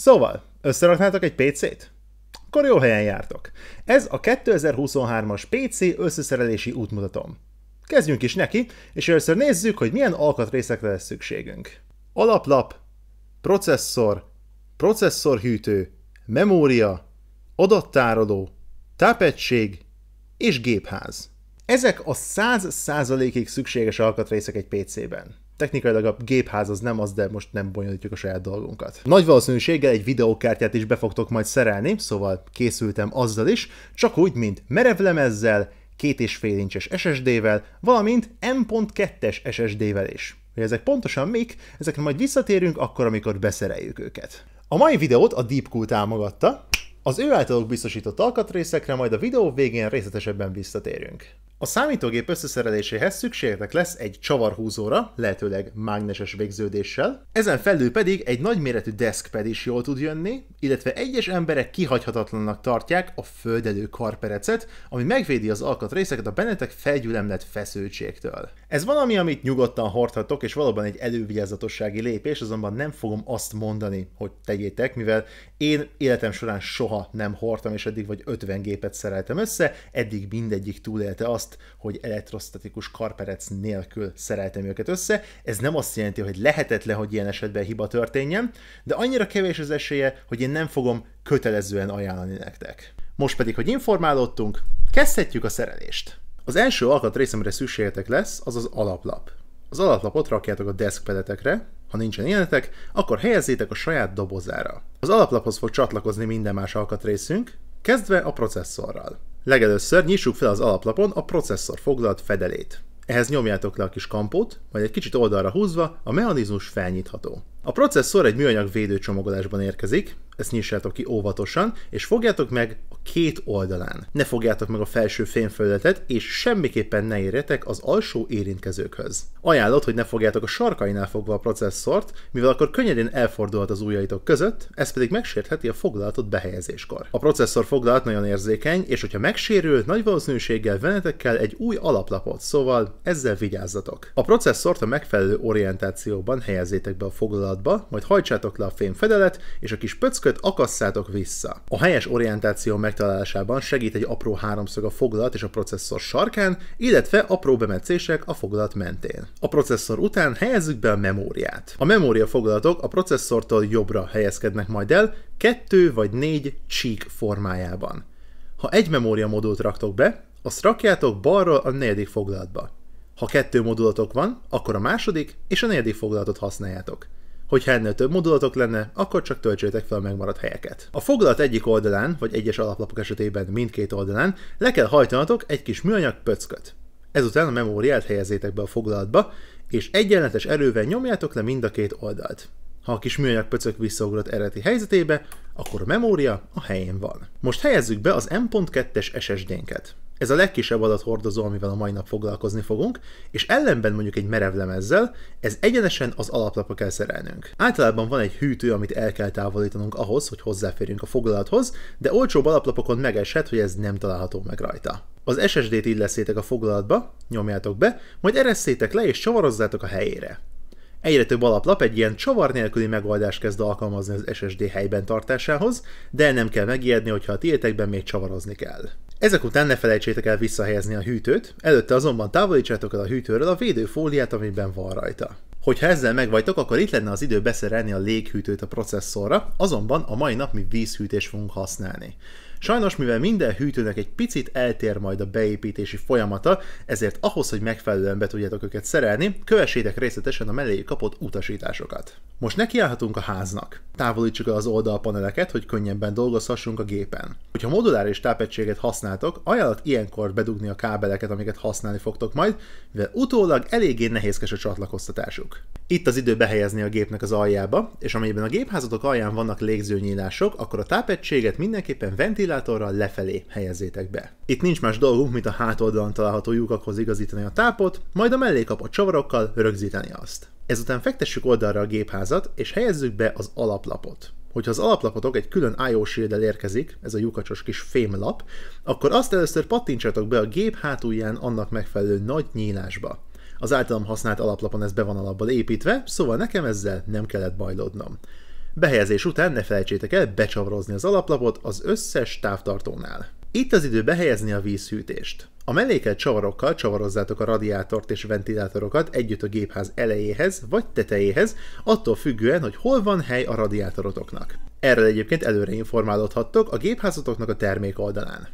Szóval, összeraknátok egy PC-t? Akkor jó helyen jártok. Ez a 2023-as PC összeszerelési útmutatom. Kezdjünk is neki, és először nézzük, hogy milyen alkatrészekre lesz szükségünk. Alaplap, processzor, processzorhűtő, memória, adattároló, tápegység és gépház. Ezek a 100%-ig szükséges alkatrészek egy PC-ben. Technikailag a gépház az nem az, de most nem bonyolítjuk a saját dolgunkat. Nagy valószínűséggel egy videókártyát is be fogtok majd szerelni, szóval készültem azzal is, csak úgy, mint merevlemezzel, két és fél incses SSD-vel, valamint M.2-es SSD-vel is. Hogy ezek pontosan mik, ezekre majd visszatérünk akkor, amikor beszereljük őket. A mai videót a Deepcool támogatta, az ő általuk biztosított alkatrészekre majd a videó végén részletesebben visszatérünk. A számítógép összeszereléséhez szükségetek lesz egy csavarhúzóra, lehetőleg mágneses végződéssel, ezen felül pedig egy nagyméretű deskpad is jól tud jönni, illetve egyes emberek kihagyhatatlannak tartják a földelő karperecet, ami megvédi az alkatrészeket a bennetek felgyülemlett feszültségtől. Ez valami, amit nyugodtan hordhatok, és valóban egy elővigyázatossági lépés, azonban nem fogom azt mondani, hogy tegyétek, mivel én életem során soha nem hordtam, és eddig vagy 50 gépet szereltem össze, eddig mindegyik túlélte azt, azt, hogy elektrostatikus karperec nélkül szereltem őket össze. Ez nem azt jelenti, hogy lehetetlen, hogy ilyen esetben hiba történjen, de annyira kevés az esélye, hogy én nem fogom kötelezően ajánlani nektek. Most pedig, hogy informálódtunk, kezdhetjük a szerelést. Az első alkatrész, amire szükségetek lesz, az az alaplap. Az alaplapot rakjátok a deskpedetekre, ha nincsen ilyenetek, akkor helyezzétek a saját dobozára. Az alaplaphoz fog csatlakozni minden más alkatrészünk, kezdve a processzorral. Legelőször nyissuk fel az alaplapon a processzor foglalt fedelét. Ehhez nyomjátok le a kis kampót, majd egy kicsit oldalra húzva a mechanizmus felnyitható. A processzor egy műanyag védőcsomagolásban érkezik, ezt nyissátok ki óvatosan, és fogjátok meg két oldalán. Ne fogjátok meg a felső fémfelületet, és semmiképpen ne érjetek az alsó érintkezőkhöz. Ajánlott, hogy ne fogjátok a sarkainál fogva a processzort, mivel akkor könnyedén elfordulhat az ujjaitok között, ez pedig megsértheti a foglalatot behelyezéskor. A processzor foglalat nagyon érzékeny, és hogyha megsérül, nagy valószínűséggel venetekkel egy új alaplapot, szóval ezzel vigyázzatok. A processzort a megfelelő orientációban helyezzétek be a foglalatba, majd hajtsátok le a fedelet, és a kis pöcköt akasszátok vissza. A helyes orientáció megtalálásában segít egy apró háromszög a foglalat és a processzor sarkán, illetve apró bemetszések a foglalat mentén. A processzor után helyezzük be a memóriát. A memória foglalatok a processzortól jobbra helyezkednek majd el, kettő vagy négy csík formájában. Ha egy memória modult raktok be, azt rakjátok balról a negyedik foglalatba. Ha kettő modulatok van, akkor a második és a negyedik foglalatot használjátok. Hogyha ennél több modulatok lenne, akkor csak töltsétek fel a megmaradt helyeket. A foglalat egyik oldalán, vagy egyes alaplapok esetében mindkét oldalán le kell hajtanatok egy kis műanyag pöcköt. Ezután a memóriát helyezétek be a foglalatba, és egyenletes erővel nyomjátok le mind a két oldalt. Ha a kis műanyag pöcök visszaugrott eredeti helyzetébe, akkor a memória a helyén van. Most helyezzük be az M.2-es SSD-nket. Ez a legkisebb adathordozó, amivel a mai nap foglalkozni fogunk, és ellenben mondjuk egy merev lemezzel, ez egyenesen az alaplapra kell szerelnünk. Általában van egy hűtő, amit el kell távolítanunk ahhoz, hogy hozzáférjünk a foglalathoz, de olcsóbb alaplapokon megeshet, hogy ez nem található meg rajta. Az SSD-t illeszétek a foglalatba, nyomjátok be, majd eresszétek le és csavarozzátok a helyére. Egyre több alaplap egy ilyen csavar nélküli megoldást kezd alkalmazni az SSD helyben tartásához, de nem kell megijedni, hogyha a tiétekben még csavarozni kell. Ezek után ne felejtsétek el visszahelyezni a hűtőt, előtte azonban távolítsátok el a hűtőről a védőfóliát, amiben van rajta. Hogyha ezzel megvagytok, akkor itt lenne az idő beszerelni a léghűtőt a processzorra, azonban a mai nap mi vízhűtést fogunk használni. Sajnos, mivel minden hűtőnek egy picit eltér majd a beépítési folyamata, ezért ahhoz, hogy megfelelően be tudjátok őket szerelni, kövessétek részletesen a melléjük kapott utasításokat. Most nekiállhatunk a háznak. Távolítsuk el az oldalpaneleket, hogy könnyebben dolgozhassunk a gépen. Hogyha moduláris tápegységet használtok, ajánlott ilyenkor bedugni a kábeleket, amiket használni fogtok majd, mivel utólag eléggé nehézkes a csatlakoztatásuk. Itt az idő behelyezni a gépnek az aljába, és amelyben a gépházatok alján vannak légzőnyílások, akkor a tápegységet mindenképpen ventilátorral lefelé helyezzétek be. Itt nincs más dolgunk, mint a hátoldalon található lyukakhoz igazítani a tápot, majd a mellé a csavarokkal rögzíteni azt. Ezután fektessük oldalra a gépházat, és helyezzük be az alaplapot hogyha az alaplapotok egy külön IO shield érkezik, ez a lyukacsos kis fémlap, akkor azt először pattintsatok be a gép hátulján annak megfelelő nagy nyílásba. Az általam használt alaplapon ez be van alapból építve, szóval nekem ezzel nem kellett bajlódnom. Behelyezés után ne felejtsétek el becsavarozni az alaplapot az összes távtartónál. Itt az idő behelyezni a vízhűtést. A mellékelt csavarokkal csavarozzátok a radiátort és ventilátorokat együtt a gépház elejéhez vagy tetejéhez, attól függően, hogy hol van hely a radiátorotoknak. Erről egyébként előre informálódhattok a gépházatoknak a termék oldalán.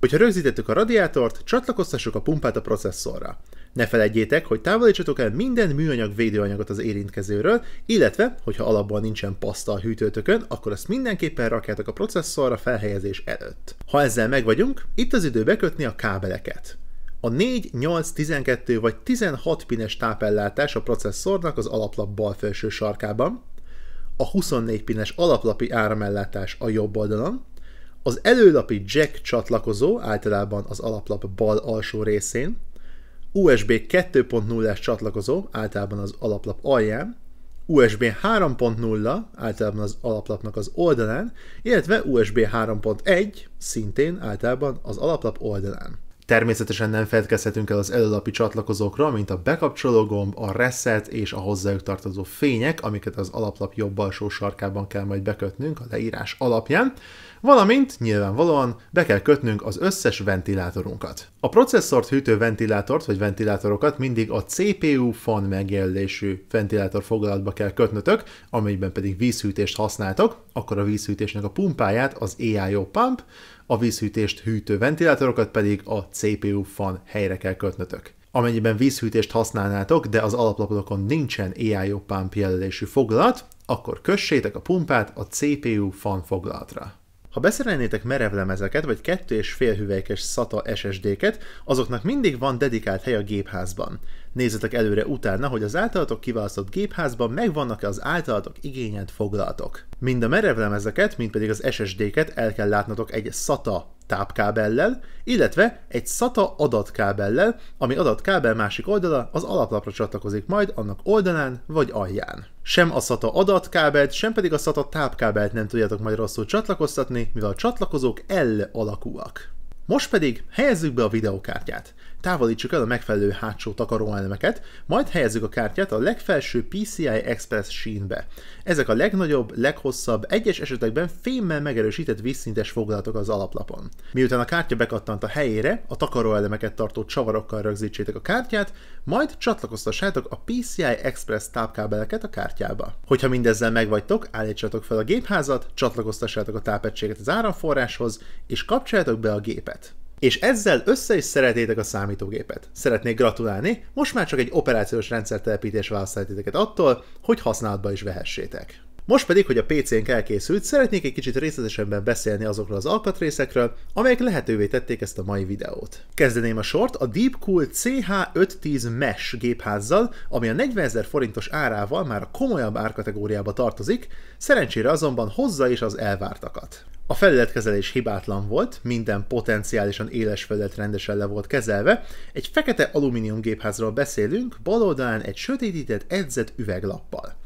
Hogyha rögzítettük a radiátort, csatlakoztassuk a pumpát a processzorra. Ne felejtjétek, hogy távolítsatok el minden műanyag védőanyagot az érintkezőről, illetve, hogyha alapban nincsen paszta a hűtőtökön, akkor azt mindenképpen rakjátok a processzorra felhelyezés előtt. Ha ezzel megvagyunk, itt az idő bekötni a kábeleket. A 4, 8, 12 vagy 16 pines tápellátás a processzornak az alaplap bal felső sarkában, a 24 pines alaplapi áramellátás a jobb oldalon, az előlapi jack csatlakozó általában az alaplap bal alsó részén, USB 2.0-es csatlakozó, általában az alaplap alján, USB 3.0, általában az alaplapnak az oldalán, illetve USB 3.1, szintén általában az alaplap oldalán. Természetesen nem feltkezhetünk el az előlapi csatlakozókra, mint a bekapcsoló gomb, a reset és a hozzájuk tartozó fények, amiket az alaplap jobb alsó sarkában kell majd bekötnünk a leírás alapján, valamint nyilvánvalóan be kell kötnünk az összes ventilátorunkat. A processzort hűtő ventilátort vagy ventilátorokat mindig a CPU fan megjelölésű ventilátor foglalatba kell kötnötök, amelyben pedig vízhűtést használtok, akkor a vízhűtésnek a pumpáját az EIO pump, a vízhűtést hűtő ventilátorokat pedig a CPU fan helyre kell kötnötök. Amennyiben vízhűtést használnátok, de az alaplapotokon nincsen EIO pump jelölésű foglalat, akkor kössétek a pumpát a CPU fan foglalatra. Ha beszerelnétek merevlemezeket, vagy kettő és fél hüvelykes SATA SSD-ket, azoknak mindig van dedikált hely a gépházban. Nézzetek előre utána, hogy az általatok kiválasztott gépházban megvannak-e az általatok igényelt foglalatok. Mind a merevlemezeket, mind pedig az SSD-ket el kell látnotok egy SATA tápkábellel, illetve egy SATA adatkábellel, ami adatkábel másik oldala az alaplapra csatlakozik majd annak oldalán vagy alján sem a SATA adatkábelt, sem pedig a SATA tápkábelt nem tudjátok majd rosszul csatlakoztatni, mivel a csatlakozók L alakúak. Most pedig helyezzük be a videókártyát távolítsuk el a megfelelő hátsó takaróelemeket, majd helyezzük a kártyát a legfelső PCI Express sínbe. Ezek a legnagyobb, leghosszabb, egyes esetekben fémmel megerősített vízszintes foglalatok az alaplapon. Miután a kártya bekattant a helyére, a takaróelemeket tartó csavarokkal rögzítsétek a kártyát, majd csatlakoztassátok a PCI Express tápkábeleket a kártyába. Hogyha mindezzel megvagytok, állítsatok fel a gépházat, csatlakoztassátok a tápegységet az áramforráshoz, és kapcsoljátok be a gépet. És ezzel össze is szeretétek a számítógépet. Szeretnék gratulálni, most már csak egy operációs rendszer telepítés választ attól, hogy használatba is vehessétek. Most pedig, hogy a PC-nk elkészült, szeretnék egy kicsit részletesebben beszélni azokról az alkatrészekről, amelyek lehetővé tették ezt a mai videót. Kezdeném a sort a Deepcool CH510 Mesh gépházzal, ami a 40 ezer forintos árával már a komolyabb árkategóriába tartozik, szerencsére azonban hozza is az elvártakat. A felületkezelés hibátlan volt, minden potenciálisan éles felület rendesen le volt kezelve. Egy fekete alumínium gépházról beszélünk, bal oldalán egy sötétített edzett üveglappal.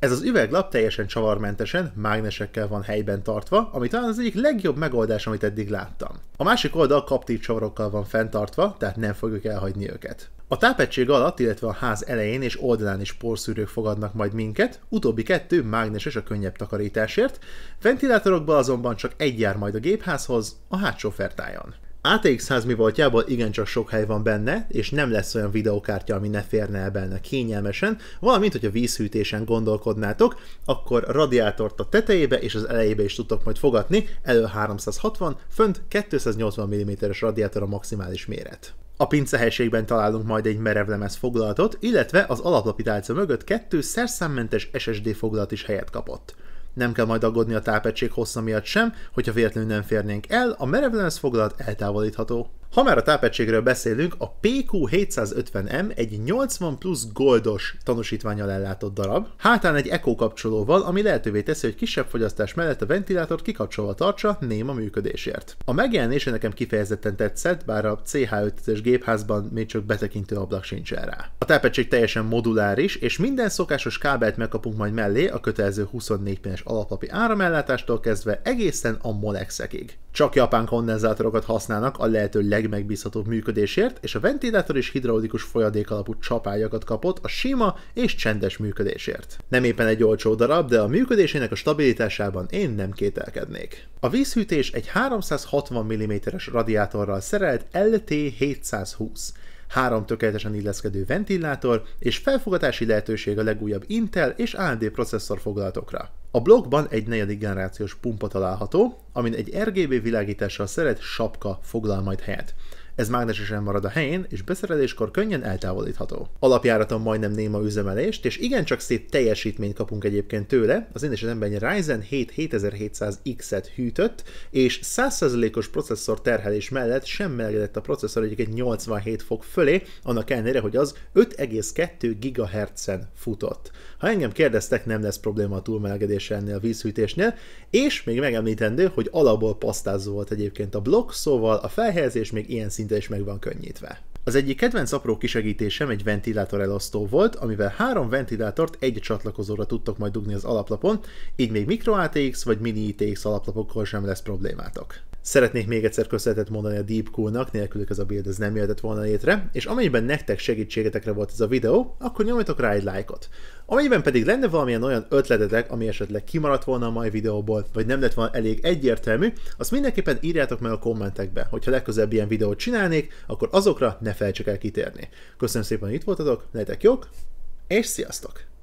Ez az üveglap teljesen csavarmentesen, mágnesekkel van helyben tartva, ami talán az egyik legjobb megoldás, amit eddig láttam. A másik oldal kaptív csavarokkal van fenntartva, tehát nem fogjuk elhagyni őket. A tápegység alatt, illetve a ház elején és oldalán is porszűrők fogadnak majd minket, utóbbi kettő mágneses a könnyebb takarításért, ventilátorokba azonban csak egy jár majd a gépházhoz, a hátsó fertájon. ATX 100 mi voltjából igencsak sok hely van benne, és nem lesz olyan videokártya, ami ne férne el benne kényelmesen, valamint, hogyha vízhűtésen gondolkodnátok, akkor radiátort a tetejébe és az elejébe is tudtok majd fogadni elő 360, fönt 280 mm-es radiátor a maximális méret. A pincehelységben találunk majd egy merevlemez foglalatot, illetve az alaplapitálca mögött kettő szerszámmentes SSD foglalat is helyet kapott nem kell majd aggódni a tápegység hossza miatt sem, hogyha véletlenül nem férnénk el, a merevlenes foglalat eltávolítható. Ha már a tápegységről beszélünk, a PQ750M egy 80 plusz goldos tanúsítványal ellátott darab, hátán egy ECO kapcsolóval, ami lehetővé teszi, hogy kisebb fogyasztás mellett a ventilátort kikapcsolva tartsa néma működésért. A megjelenése nekem kifejezetten tetszett, bár a CH5-es gépházban még csak betekintő ablak sincs rá. A tápegység teljesen moduláris, és minden szokásos kábelt megkapunk majd mellé a kötelező 24 pines alapapi áramellátástól kezdve egészen a molexekig. Csak japán kondenzátorokat használnak a lehető legmegbízhatóbb működésért, és a ventilátor és hidraulikus folyadék alapú csapágyakat kapott a sima és csendes működésért. Nem éppen egy olcsó darab, de a működésének a stabilitásában én nem kételkednék. A vízhűtés egy 360 mm-es radiátorral szerelt LT720, három tökéletesen illeszkedő ventilátor és felfogatási lehetőség a legújabb Intel és AMD processzor foglalatokra. A blogban egy negyedik generációs pumpa található, amin egy RGB világítással szeret sapka foglal majd helyet ez mágnesesen marad a helyén, és beszereléskor könnyen eltávolítható. Alapjáraton majdnem néma üzemelést, és igencsak szép teljesítményt kapunk egyébként tőle, az én esetemben Ryzen 7 7700X-et hűtött, és 100%-os processzor terhelés mellett sem melegedett a processzor egyébként 87 fok fölé, annak ellenére, hogy az 5,2 GHz-en futott. Ha engem kérdeztek, nem lesz probléma a túlmelegedés ennél a vízhűtésnél, és még megemlítendő, hogy alapból pasztázó volt egyébként a blokk, szóval a felhelyezés még ilyen szint szinte is meg van könnyítve. Az egyik kedvenc apró kisegítésem egy ventilátor elasztó volt, amivel három ventilátort egy csatlakozóra tudtok majd dugni az alaplapon, így még micro ATX vagy mini ITX alaplapokkal sem lesz problémátok. Szeretnék még egyszer köszönetet mondani a Deep Cool-nak, nélkülük ez a build ez nem jöhetett volna létre, és amennyiben nektek segítségetekre volt ez a videó, akkor nyomjatok rá egy lájkot. Amennyiben pedig lenne valamilyen olyan ötletetek, ami esetleg kimaradt volna a mai videóból, vagy nem lett volna elég egyértelmű, azt mindenképpen írjátok meg a kommentekbe, hogyha legközelebb ilyen videót csinálnék, akkor azokra ne felejtsék el kitérni. Köszönöm szépen, hogy itt voltatok, legyetek jók, és sziasztok!